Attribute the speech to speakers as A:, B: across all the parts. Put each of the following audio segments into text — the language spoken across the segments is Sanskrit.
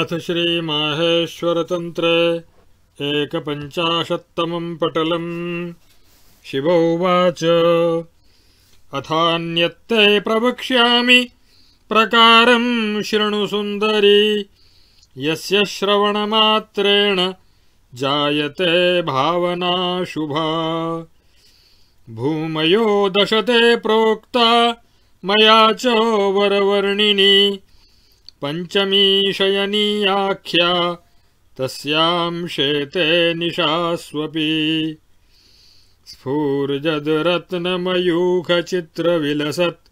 A: अथ श्रीमाहेश्वरतन्त्रे एकपञ्चाशत्तमम् पटलम् शिवोवाच अथान्यत्ते प्रवक्ष्यामि प्रकारम् शृणुसुन्दरी यस्य श्रवणमात्रेण जायते भावना शुभा भूमयो दशते प्रोक्ता मया च वरवर्णिनी पञ्चमी शयनीयाख्या तस्यां शेते निशास्वपी निशास्वपि स्फूर्जदरत्नमयूखचित्रविलसत्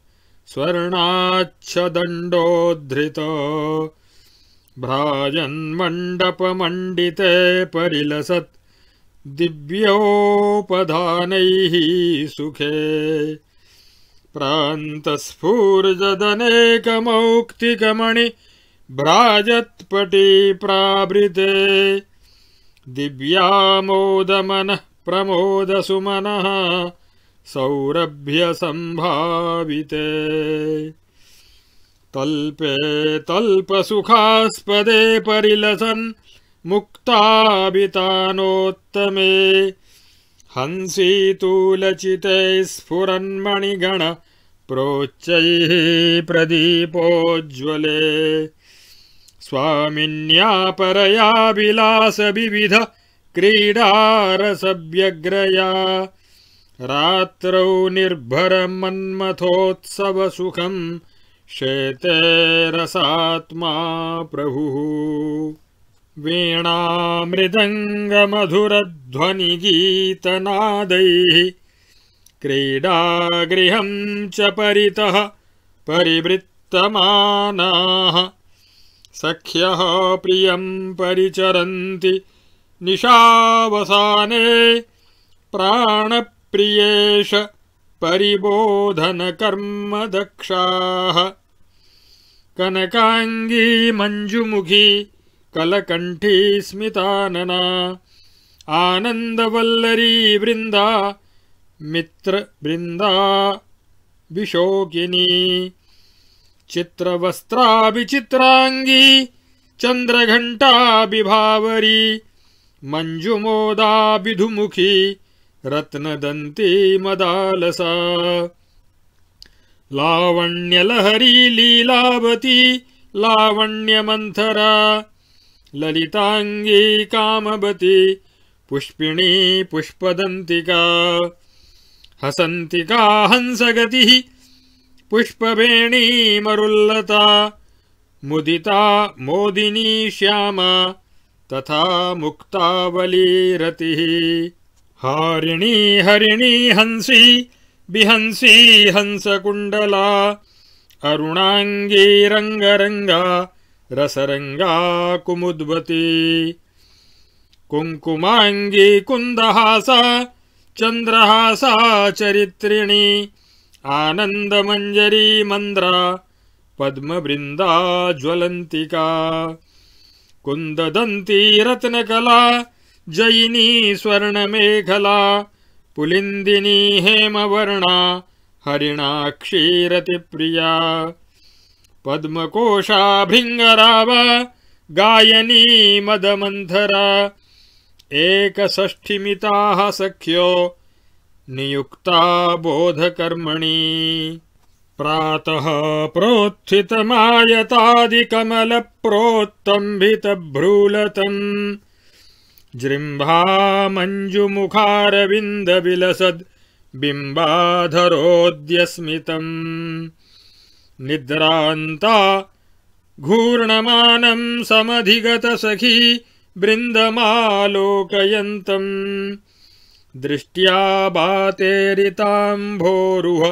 A: स्वर्णाच्छदण्डोद्धृत भ्राजन्मण्डपमण्डिते परिलसत् दिव्योपधानैः सुखे प्रान्तस्फूर्जदनेकमौक्तिकमणि भ्राजत्पटी प्रावृते दिव्यामोदमनः प्रमोदसुमनः सौरभ्यसम्भाविते तल्पे तल्पसुखास्पदे परिलसन् मुक्ताभितानोत्तमे हंसीतूलचितैः स्फुरन्मणिगण प्रोच्चैः प्रदीपोज्ज्वले परया विलासविविध क्रीडारसव्यग्रया रात्रौ निर्भरमन्मथोत्सवसुखम् श्वेते रसात्मा प्रभुः वीणा मृदंग क्रीड़ा क्रीडागृहम् च परितः परिवृत्तमानाः सख्यः प्रियम् परिचरन्ति निशावसाने प्राणप्रियेश दक्षा कनकांगी मंजुमुखी कलकण्ठी स्मितानना वृंदा वृन्दा मित्रवृन्दा विशोकिनी चित्रवस्त्राभिचित्राङ्गी चन्द्रघण्टा विभावरी मंजुमोदा विधुमुखी रत्नदन्ती मदालसा लावण्यलहरी लीलावती मंथरा ललिताङ्गी कामवती पुष्पिणी पुष्पदन्तिका हसन्तिका हंसगतिः पुष्पवेणी मरुल्लता मुदिता मोदिनी श्यामा तथा मुक्तावलीरतिः हारिणी हरिणी हंसी बिहंसी हंसकुण्डला अरुणाङ्गी रङ्गरङ्गा रसरंगा कुमुद्वती कुङ्कुमाङ्गी कुन्दहासा चन्द्रहासा चरित्रिणी आनंद मंजरी आनन्दमञ्जरी मन्द्रा पद्मवृन्दा ज्वलन्तिका कुन्ददन्ती रत्नकला जयिनी स्वर्ण स्वर्णमेखला पुलिंदिनी हेमवर्णा प्रिया पद्मकोशा वा गायनी मदमन्थरा एकषष्ठिमिताः सख्यो नियुक्ता बोधकर्मणि प्रातः प्रोत्थितमायतादिकमलप्रोत्तम्भितभ्रूलतम् जृम्भा बिम्बाधरोऽद्यस्मितम् निद्रान्ता घूर्णमानम् समधिगतसखी बृन्दमालोकयन्तम् दृष्ट्या बातेरिताम्भोरुह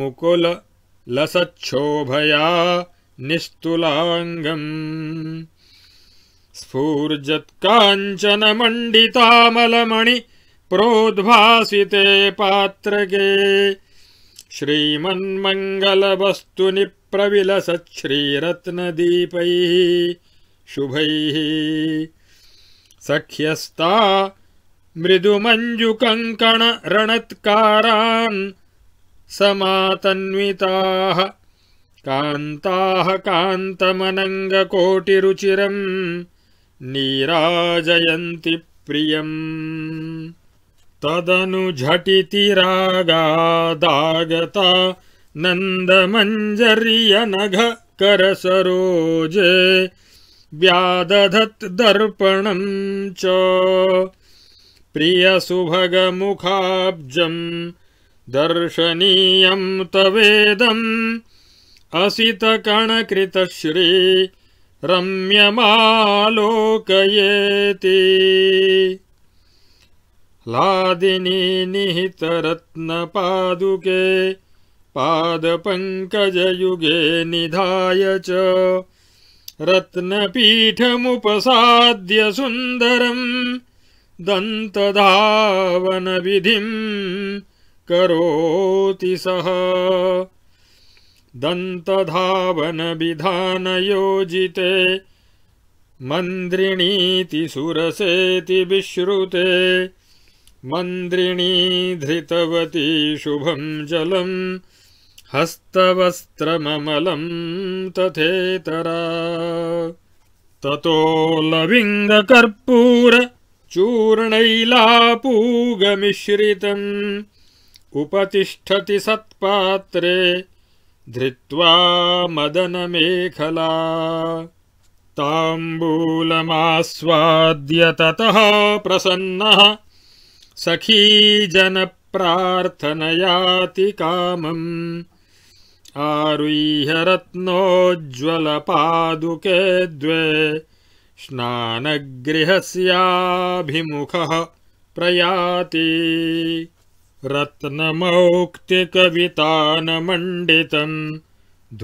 A: मुकुलसक्षोभया निस्तुलाङ्गम् स्फूर्जत्काञ्चनमण्डितामलमणि प्रोद्भासिते पात्रके श्रीमन्मङ्गलवस्तुनि प्रविलसच्छ्रीरत्नदीपैः शुभैः सख्यस्ता मृदुमञ्जुकङ्कणरणत्कारान् समातन्विताः कान्ताः कान्तमनङ्गकोटिरुचिरम् नीराजयन्ति प्रियम् तदनु झटिति रागादागता व्यादधत् दर्पणम् च प्रियसुभगमुखाब्जम् दर्शनीयम् तवेदम् असितकणकृतश्री रम्यमालोकयेति लादिनी निहितरत्नपादुके पादपङ्कजयुगे निधाय च रत्नपीठमुपसाद्य सुन्दरम् दन्तधावनविधिं करोति सः दन्तधावनविधानयोजिते सुरसेति विश्रुते मन्द्रिणी धृतवती शुभम् जलम् हस्तवस्त्रममलम् तथेतरा ततो लविङ्गकर्पूरचूर्णैलापूगमिश्रितम् उपतिष्ठति सत्पात्रे धृत्वा मदनमेखला ततः प्रसन्नः सखी सखीजनप्रार्थनयाति कामम् आरुह्य रत्नोज्ज्वलपादुके द्वे स्नानगृहस्याभिमुखः प्रयाति रत्नमौक्तिकवितानमण्डितम्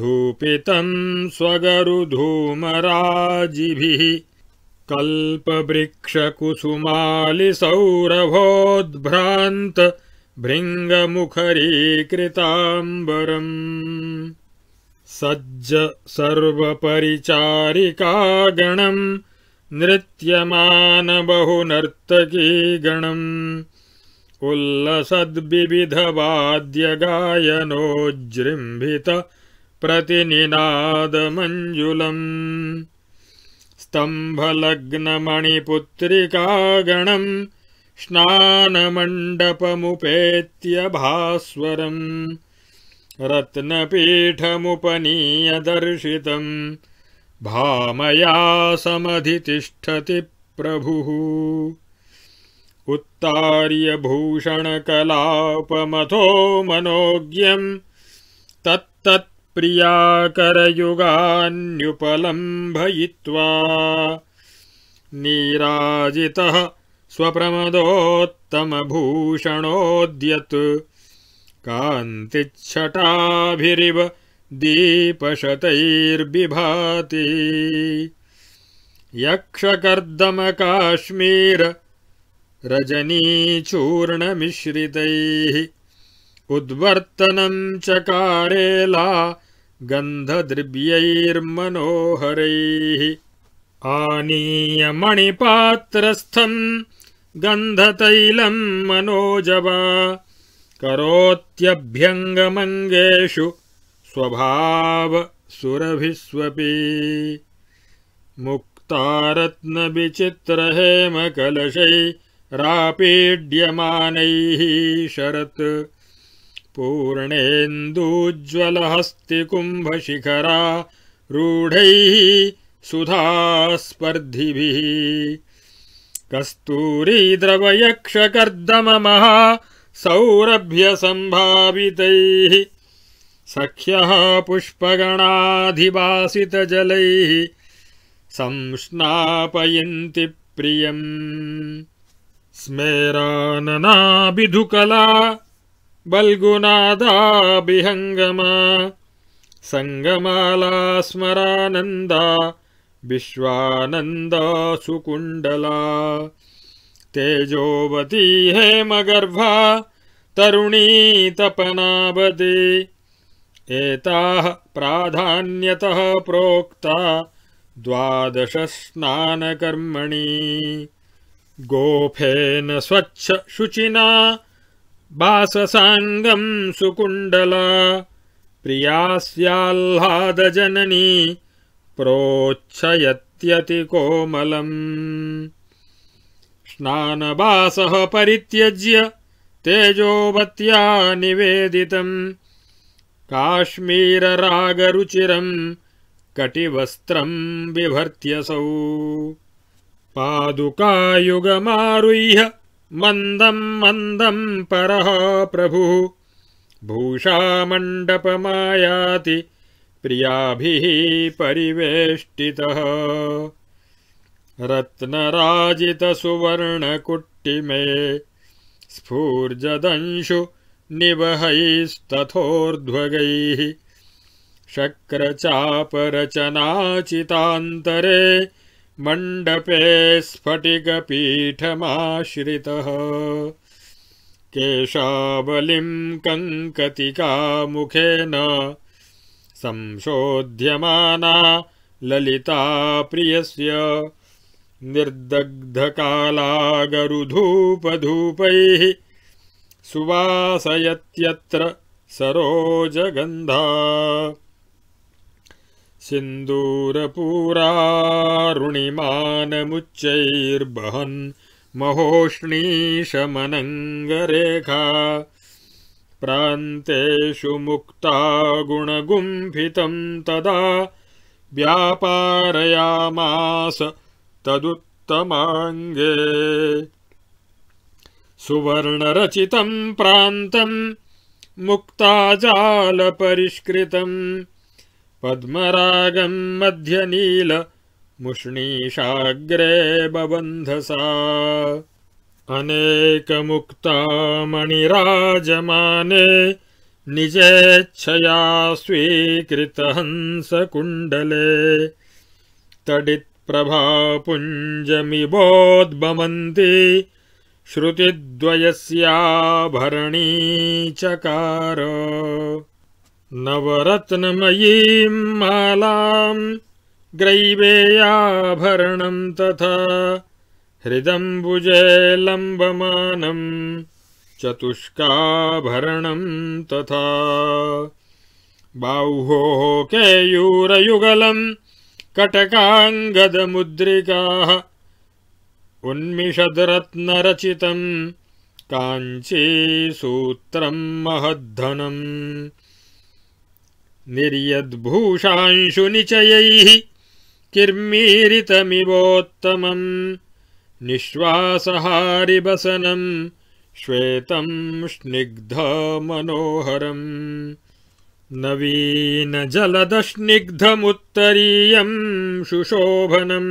A: धूपितम् स्वगरुधूमराजिभिः कल्पवृक्षकुसुमालिसौरभोद्भ्रान्त भृङ्गमुखरीकृताम्बरम् सज्ज सर्वपरिचारिकागणम् नृत्यमानबहुनर्तकीगणम् उल्लसद्विविधवाद्यगायनोज्जृम्भित प्रतिनिनादमञ्जुलम् स्तम्भलग्नमणिपुत्रिकागणम् स्नानमण्डपमुपेत्य भास्वरम् रत्नपीठमुपनीयदर्शितम् भामया समधितिष्ठति प्रभुः उत्तार्यभूषणकलापमथो मनोज्ञम् तत्तत् प्रियाकरयुगान्युपलम्भयित्वा नीराजितः स्वप्रमदोत्तमभूषणोऽद्यत् कान्तिच्छटाभिरिव दीपशतैर्विभाति यक्षकर्दमकाश्मीर रजनीचूर्णमिश्रितैः उद्वर्तनं चकारेला गन्धद्रव्यैर्मनोहरैः आनीय मणिपात्रस्थम् गन्धतैलम् मनोजवा करोत्यभ्यङ्गमङ्गेषु स्वभाव सुरभिस्वपि मुक्तारत्नविचित्र शरत् पूर्णेन्दूज्ज्वलहस्तिकुम्भशिखरा रूढैः सुधास्पर्धिभिः कस्तूरीद्रवयक्षकर्दममः सौरभ्यसम्भावितैः सख्यः पुष्पगणाधिवासितजलैः संस्नापयन्ति प्रियम् स्मेराननाभिधुकला बलगुनादाभिहंगमा संगमाला स्मरानंद विश्वानंद सुकुंडला तेजोवती हेमगर्भा तरुणी तपनावती एता प्राधान्यतः प्रोक्ता स्नानकर्मणि गोफेन स्वच्छ शुचिना बाससाङ्गम् सुकुण्डला प्रियास्याह्लादजननी प्रोच्छयत्यति प्रोच्छयत्यतिकोमलम् स्नानबासः परित्यज्य तेजोवत्या निवेदितम् काश्मीररागरुचिरम् कटिवस्त्रम् बिभर्त्यसौ पादुकायुगमारुह्य मंदम पर प्रभु भूषा भूषामण्डपमायाति प्रियाभिः परिवेष्टितः सुवर्णकुट्टि स्फूर्जदंशु निवहैस्तथोर्ध्वगैः शक्रचापरचनाचितान्तरे मंडपे मण्डपे स्फटिकपीठमाश्रितः केशावलिं कङ्कतिकामुखेन संशोध्यम ललिता प्रियस्य कालागरुधूपूप सुवासयत्यत्र सरोजगंधा सिन्दूरपूरारुणिमानमुच्चैर्बहन् महोष्णीशमनङ्गरेखा प्रान्तेषु मुक्ता गुणगुम्फितम् तदा व्यापारयामास तदुत्तमाङ्गे सुवर्णरचितम् प्रान्तम् मुक्ताजालपरिष्कृतम् पद्मरागम् मध्यनील मुष्णीशाग्रे मुष्णीषाग्रे बबन्धसा अनेकमुक्ता मणिराजमाने निजेच्छया स्वीकृतहंसकुण्डले तडित्प्रभा पुञ्जमिबोद्भमन्ति भरणी चकार नवरत्नमयीम् मालाम् ग्रैवेयाभरणम् तथा हृदम्बुजे लम्बमानम् चतुष्काभरणम् तथा बाह्वोः केयूरयुगलम् कटकाङ्गदमुद्रिकाः उन्मिषद्रत्नरचितम् काञ्चीसूत्रम् महद्धनम् निचयैः किर्मीरितमिवोत्तमम् निःश्वासहारिवसनम् श्वेतं श्वेतम् स्निग्धमनोहरम् नवीनजलदस्निग्धमुत्तरीयम् सुशोभनम्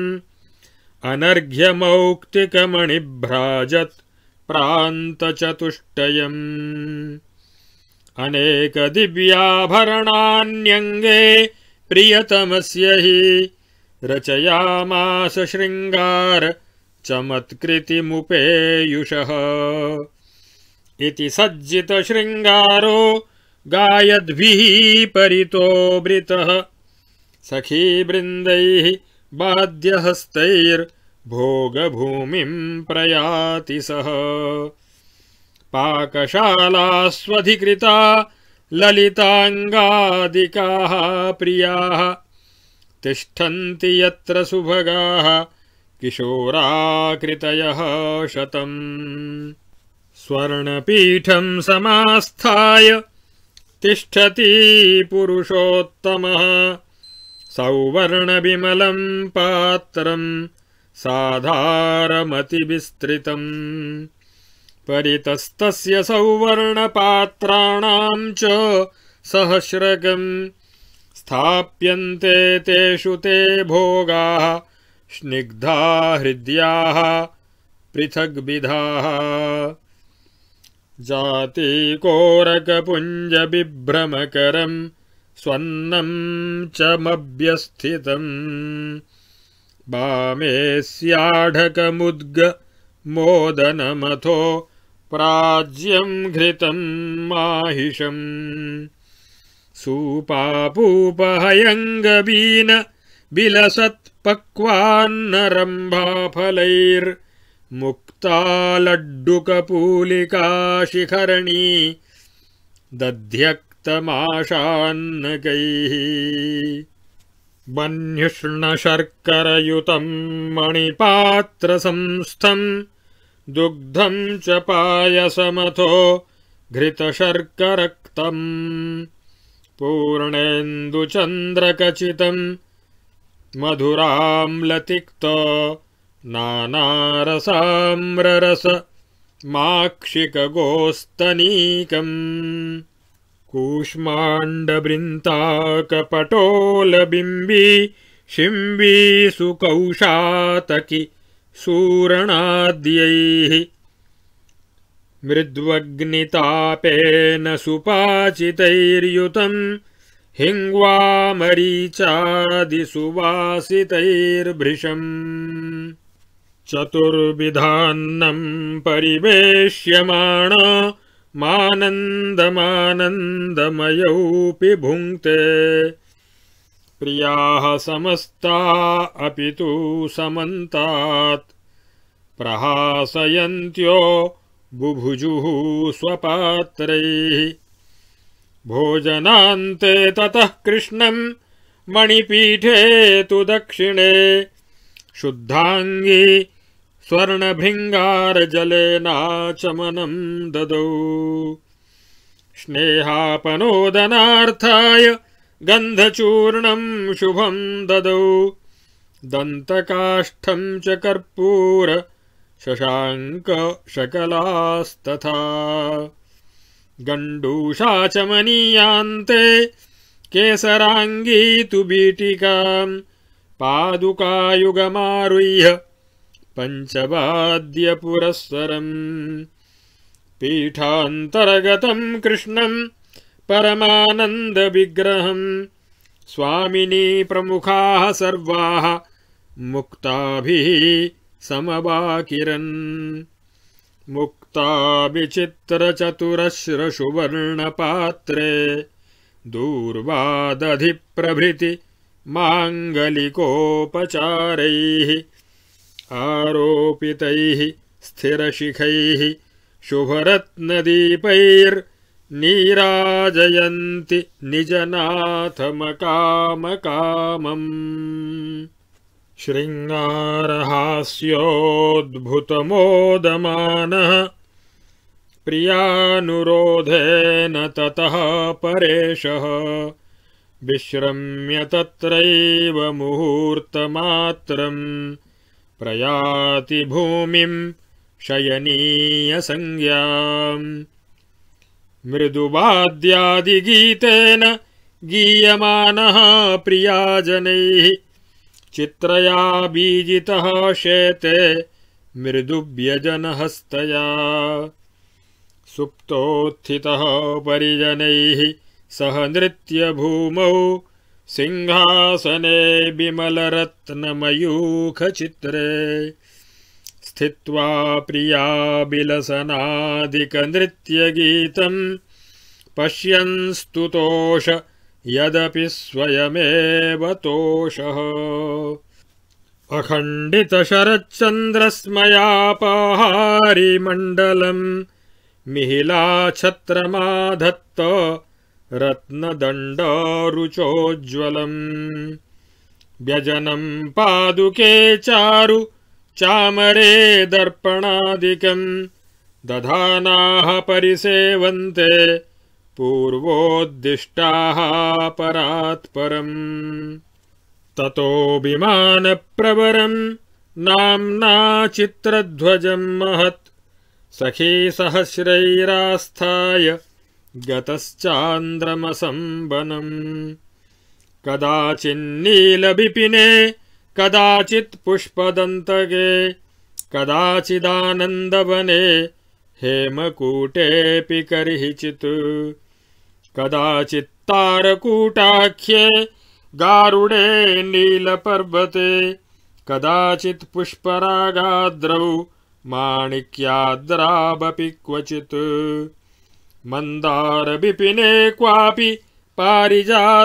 A: अनर्घ्यमौक्तिकमणिभ्राजत् प्रान्तचतुष्टयम् अनेक प्रियतम से ही रचयामास शृङ्गार चमत्कृतिमुपेयुषः इति सज्जितशृङ्गारो गायद्भिः परितोऽवृतः सखीवृन्दैः बाध्यहस्तैर्भोगभूमिं प्रयाति सह पाकशाला स्वधिकृता ललिताङ्गादिकाः प्रियाः तिष्ठन्ति यत्र सुभगाः किशोराकृतयः शतम् स्वर्णपीठम् समास्थाय तिष्ठति पुरुषोत्तमः सौवर्णविमलम् पात्रम् साधारमतिविस्तृतम् परितस्तस्य सौवर्णपात्राणाम् च सहस्रकम् स्थाप्यन्ते तेषु ते भोगाः स्निग्धा हृद्याः पृथग्विधाः जातीकोरकपुञ्जबिभ्रमकरम् स्वन्नम् च मभ्यस्थितम् वामे स्याढकमुद्गमोदनमथो प्राज्यम् घृतम् माहिषम् सूपापूप हयङ्गवीन लड्डुकपूलिका शिखरणी दध्यक्तमाशान्नकैः बन्युष्णशर्करयुतम् मणिपात्रसंस्थम् दुग्धम् च पायसमथो घृतशर्करक्तम् रक्तम् पूर्णेन्दुचन्द्रकचितम् मधुराम्लतिक्त नानारसाम्ररस माक्षिकगोस्तनीकम् कूष्माण्डवृन्ताकपटोलबिम्बी शिम्बी सुकौशातकि सूरणाद्यैः मृद्वग्नितापेन सुपाचितैर्युतम् हिङ्ग्वामरीचादिसुवासितैर्भृशम् चतुर्विधान्नम् परिवेश्यमाण मानन्दमानन्दमयौ पिभुङ्क्ते प्रियाः समस्ता अभी तो समन्तात् बुभुजु बुभुजुः भोजनाते तत ततः मणिपीठे तु दक्षिणे शुद्धाङ्गी स्वर्णभृङ्गारजलेनाचमनम् ददौ स्नेहापनोदनार्थाय गन्धचूर्णम् शुभम् ददौ दन्तकाष्ठम् च कर्पूर शशाङ्कशकलास्तथा मनीयान्ते केसराङ्गी तु बीटिकाम् पादुकायुगमारुह्य पञ्चवाद्यपुरःसरम् पीठान्तर्गतम् कृष्णम् विग्रह स्वामिनी प्रमुखा सर्वा मुक्ता समवाकि मुक्ता विचित्रचतुरश्रसुवर्णपात्रे प्रभृति माङ्गलिकोपचारैः आरोपित स्थिरशिखैः शुभरत्नदीपैर् नीराजयन्ति निजनाथमकामकामम् शृङ्गारहास्योद्भुतमोदमानः प्रियानुरोधेन ततः परेशः विश्रम्य तत्रैव मुहूर्तमात्रम् प्रयाति भूमिम् शयनीयसंज्ञाम् मृदुवाद्यादिगीतेन गीयमानः प्रियाजनैः चित्रया बीजितः शेते मृदुव्यजनहस्तया सुप्तोत्थितः परिजनैः सह नृत्यभूमौ सिंहासने विमलरत्नमयूखचित्रे स्थित्वा प्रियाभिलसनादिकनृत्यगीतम् पश्यन् स्तुतोष यदपि स्वयमेव तोषः अखण्डितशरच्चन्द्रस्मयापाहारिमण्डलम् मिहिलाछत्रमाधत्त रत्नदण्डारुचोज्ज्वलम् व्यजनम् पादुके चारु चामरे दर्पणादिकम् दधानाः परिसेवन्ते पूर्वोद्दिष्टाः परात्परम् ततोऽविमानप्रवरम् नाम्ना चित्रध्वजम् महत् सखी सहस्रैरास्थाय गतश्चान्द्रमसम् वनम् कदाचिन्नीलबिपिने कदाचित् पुष्पदन्तके कदाचिदानन्दवने हेमकूटेऽपि करिचित् कदाचित् तारकूटाख्ये गारुडे नीलपर्वते कदाचित् पुष्परागाद्रौ माणिक्याद्रावपि क्वचित् मन्दारबिपिने क्वापि पारिजातवनान्तरे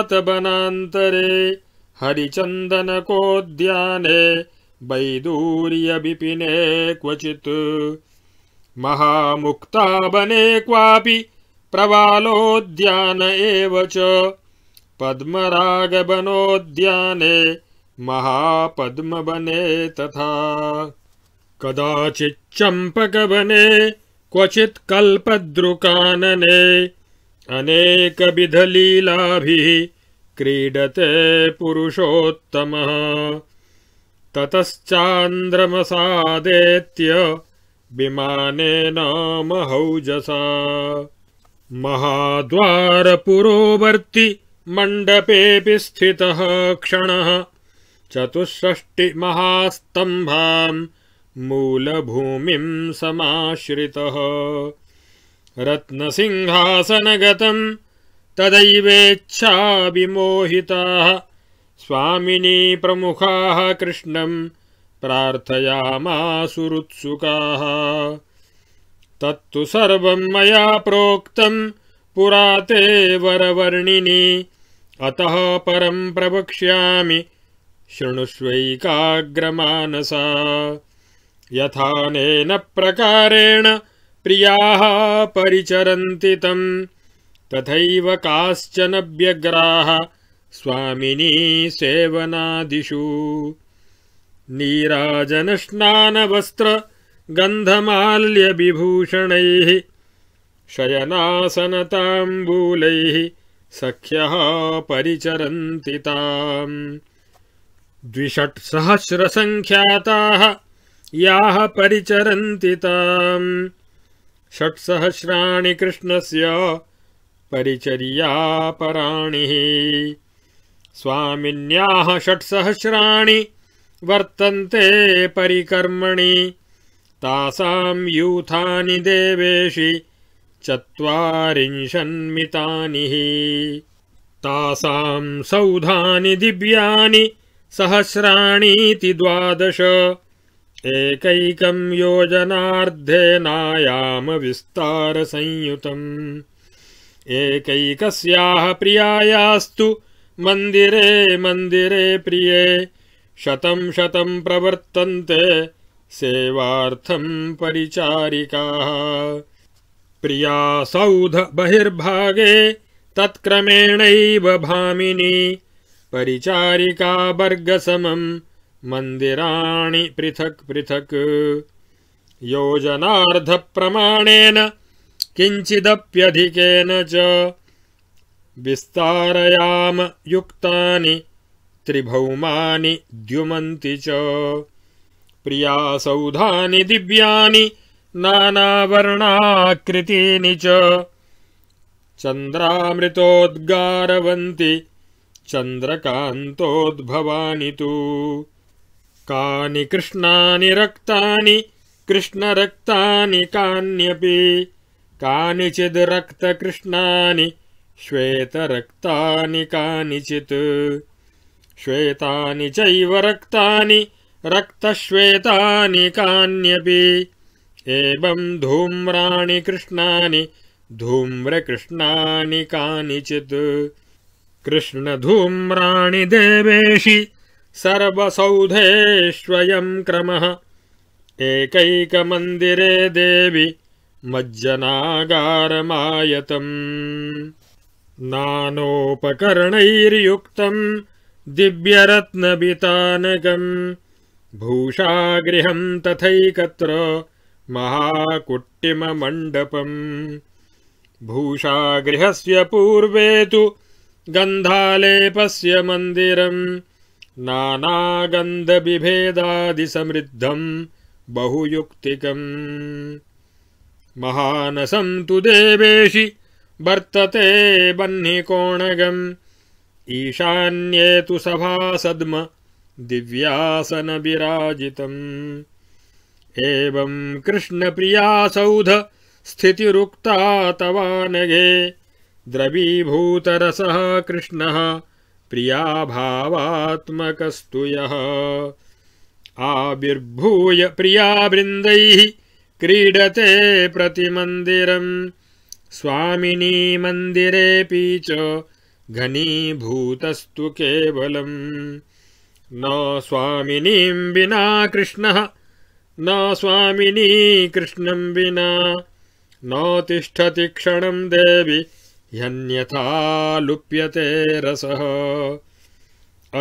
A: विपिने वैदूर्यविपिने महामुक्ता महामुक्तावने क्वापि प्रवालोद्यान पद्मराग बनोद्याने महापद्म बने तथा कदाचित् बने क्वचित् कल्पद्रुकानने भी क्रीडते पुरुषोत्तमः ततश्चान्द्रमसादेत्य विमानेन महौजसा महाद्वारपुरोवर्ति मण्डपेऽपि स्थितः क्षणः चतुष्षष्टिमहास्तम्भाम् मूलभूमिम् समाश्रितः रत्नसिंहासनगतम् तदैवेच्छाभिमोहिताः स्वामिनी स्वामिनि प्रमुखाः कृष्णम् प्रार्थयामासुरुत्सुकाः तत्तु सर्वम् मया प्रोक्तम् पुरा ते वरवर्णिनि अतः परम् प्रवक्ष्यामि शृणुष्वैकाग्रमानसा यथानेन प्रकारेण प्रियाः परिचरन्ति तम् तथैव काश्चन व्यग्राः स्वामिनी सेवनादिषु नीराजनस्नानवस्त्रगन्धमाल्यविभूषणैः शयनासनताम्बूलैः सख्यः परिचरन्ति ताम् द्विषट्सहस्रसङ्ख्याताः याः परिचरन्ति ताम् षट्सहस्राणि कृष्णस्य परिचर्यापराणि स्वामिन्याः षट्सहस्राणि वर्तन्ते परिकर्मणि तासाम् यूथानि देवेशि चत्वारिंशन्मितानि हि तासाम् सौधानि दिव्यानि सहस्राणीति द्वादश एकैकं योजनार्धेनायामविस्तारसंयुतम् एकैकस्याः प्रियायास्तु मन्दिरे मन्दिरे प्रिये शतम् शतम् प्रवर्तन्ते सेवार्थम् परिचारिकाः प्रिया सौध बहिर्भागे तत्क्रमेणैव भामिनी परिचारिका वर्गसमम् मन्दिराणि पृथक् पृथक् योजनार्धप्रमाणेन किञ्चिदप्यधिकेन च युक्तानि त्रिभौमानि द्युमन्ति च प्रियासौधानि दिव्यानि नानावर्णाकृतीनि च चन्द्रामृतोद्गारवन्ति चन्द्रकान्तोद्भवानि तु कानि कृष्णानि रक्तानि कृष्णरक्तानि कान्यपि कानिचिद् रक्तकृष्णानि श्वेतरक्तानि कानिचित् श्वेतानि चैव रक्तानि रक्तश्वेतानि कान्यपि एवम् धूम्राणि कृष्णानि धूम्रकृष्णानि कानिचित् कृष्णधूम्राणि देवेशि सर्वसौधेष्वयम् क्रमः एकैकमन्दिरे देवि मज्जनागारमायतम् नानोपकरणैर्युक्तम् दिव्यरत्नवितानकम् भूषागृहम् तथैकत्र महाकुट्टिममण्डपम् भूषागृहस्य पूर्वे तु गन्धालेपस्य मन्दिरम् नानागन्धविभेदादिसमृद्धम् बहुयुक्तिकम् महानसं तु देवेशि वर्तते बह्निकोणगम् ईशान्ये तु सभासद्म दिव्यासनविराजितम् एवं कृष्णप्रिया सौध स्थितिरुक्ता तवानघे द्रवीभूतरसः कृष्णः प्रियाभावात्मकस्तु यः आविर्भूय प्रियावृन्दैः क्रीडते प्रतिमन्दिरम् स्वामिनी मन्दिरेऽपि च घनीभूतस्तु केवलम् न स्वामिनीम् विना कृष्णः न स्वामिनी कृष्णम् विना न तिष्ठति क्षणम् देवि ह्यन्यथा लुप्यते रसः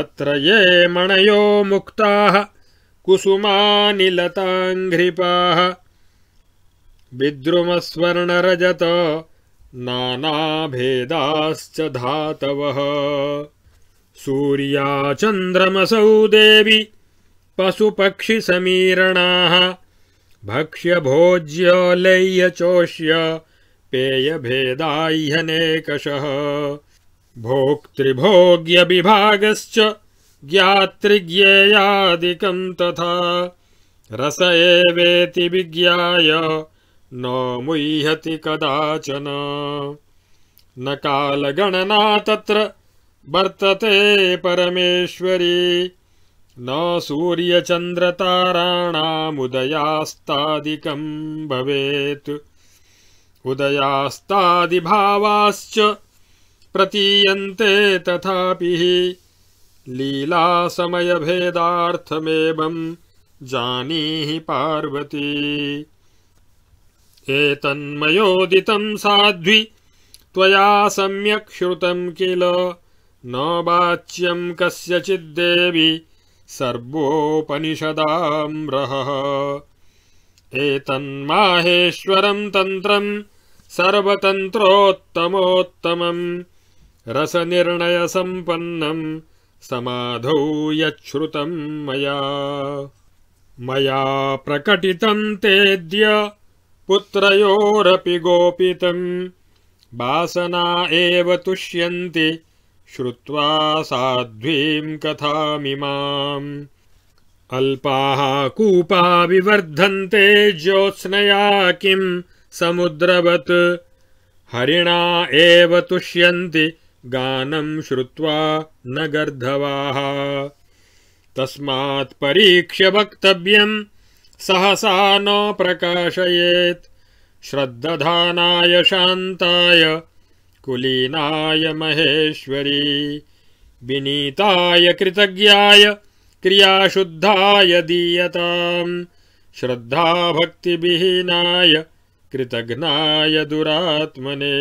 A: अत्र ये मणयोमुक्ताः कुसुमानिलताङ्घ्रिपाः विद्रुमस्वर्णरजत नानाभेदाश्च धातवः सूर्याचन्द्रमसौ देवि पशुपक्षिसमीरणाः भक्ष्यभोज्योलय्यचोष्य पेयभेदाह्यनेकषः भोक्तृभोग्यविभागश्च ज्ञातृज्ञेयादिकं तथा रस एवेति विज्ञाय न मुह्यति कदाचन न कालगणना तत्र वर्तते परमेश्वरी न सूर्यचन्द्रताराणामुदयास्तादिकं भवेत् उदयास्तादिभावाश्च प्रतीयन्ते तथापि लीलासमयभेदार्थमेवं जानी पार्वती एतन्मयोदितम् साध्वि त्वया सम्यक् श्रुतम् किल न वाच्यम् कस्यचिद्देवि रहः एतन्माहेश्वरम् तन्त्रम् सर्वतन्त्रोत्तमोत्तमम् रसनिर्णयसम्पन्नम् यच्छ्रुतम् मया मया प्रकटितम् तेद्य पुत्रयोरपि गोपितम् वासना एव तुष्यन्ति श्रुत्वा साध्वीम् कथामिमाम् अल्पाः कूपा विवर्धन्ते ज्योत्स्नया किम् समुद्रवत् हरिणा एव तुष्यन्ति गानम् श्रुत्वा न गर्धवाः परीक्ष्य वक्तव्यम् सहसा न प्रकाशयेत् श्रद्दधानाय शान्ताय कुलीनाय महेश्वरी विनीताय कृतज्ञाय क्रियाशुद्धाय दीयताम् श्रद्धाभक्तिविहीनाय कृतघ्नाय दुरात्मने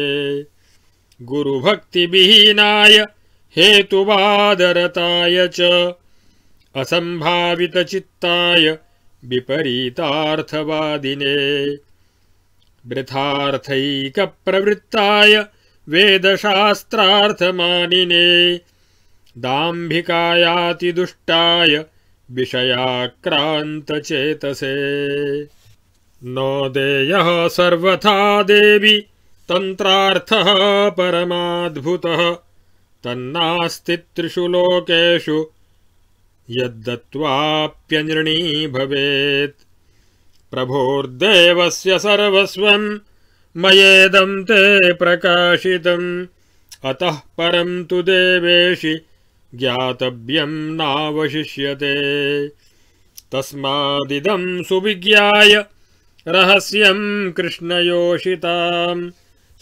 A: गुरुभक्तिविहीनाय हेतुवादरताय च असम्भावितचित्ताय विपरीतार्थवादिने वृथार्थैकप्रवृत्ताय वेदशास्त्रार्थमानिने दाम्भिकायातिदुष्टाय विषयाक्रान्तचेतसे नो देयः सर्वथा देवी तंत्रार्थः परमाद्भुतः तन्नास्ति त्रिषु लोकेषु भवेत् प्रभोर्देवस्य सर्वस्वम् मयेदम् ते प्रकाशितम् अतः परम् तु देवेशि ज्ञातव्यम् नावशिष्यते तस्मादिदम् सुविज्ञाय रहस्यम् कृष्णयोषिताम्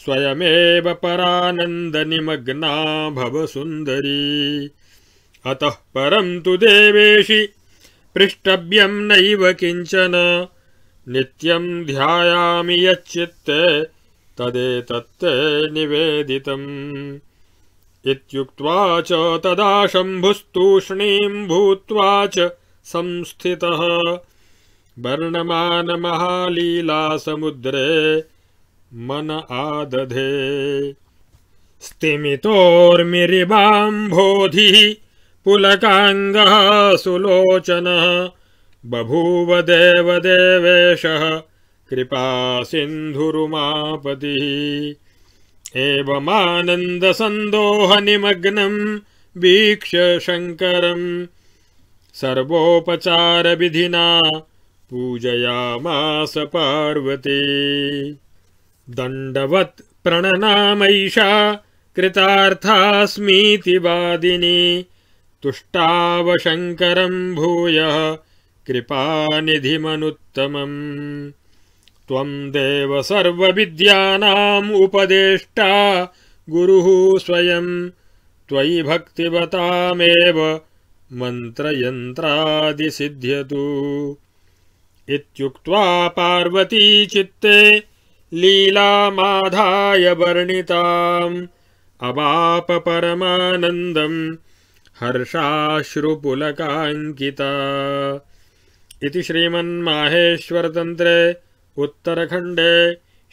A: स्वयमेव परानन्दनिमग्ना भव सुन्दरी अतः परं तु देवेशि पृष्टव्यं नैव किञ्चन नित्यं ध्यायामि यच्चित्ते तदेतत्ते निवेदितम् इत्युक्त्वा च तदा शम्भुस्तूष्णीम् भूत्वा च संस्थितः वर्णमानमहालीलासमुद्रे मन आदधे स्तिमितोर्मिरिबाम्भोधिः पुलकाङ्गः सुलोचनः बभूव देवदेवेशः निमग्न वीक्ष वीक्ष्य सर्वोपचार विधि पूजयामास पार्वती दंडवत् प्रणनामैषा कृतास्मीति वादिनी तुष्टाव भूयः कृपानिधिमनुत्तमम् त्वम् देव उपदेष्टा गुरुः स्वयम् त्वयि भक्तिवतामेव मन्त्रयन्त्रादिसिध्यतु इत्युक्त्वा पार्वती चित्ते लीलामाधाय वर्णिताम् अवाप परमानन्दम् हर्षाश्रुपुलकाङ्किता इति श्रीमन्माहेश्वरतन्त्रे उत्तरखण्डे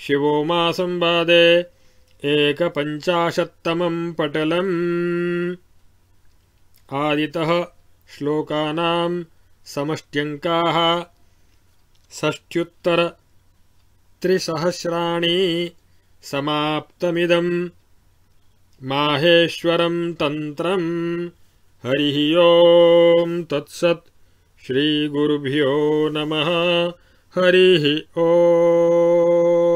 A: शिवोमासंवादे एकपञ्चाशत्तमम् पटलम् आदितः श्लोकानाम् समष्ट्यङ्काः षष्ट्युत्तरत्रिसहस्राणि समाप्तमिदम् माहेश्वरम् तन्त्रम् हरिः ओम् तत्सत् श्रीगुरुभ्यो नमः हरिः ओ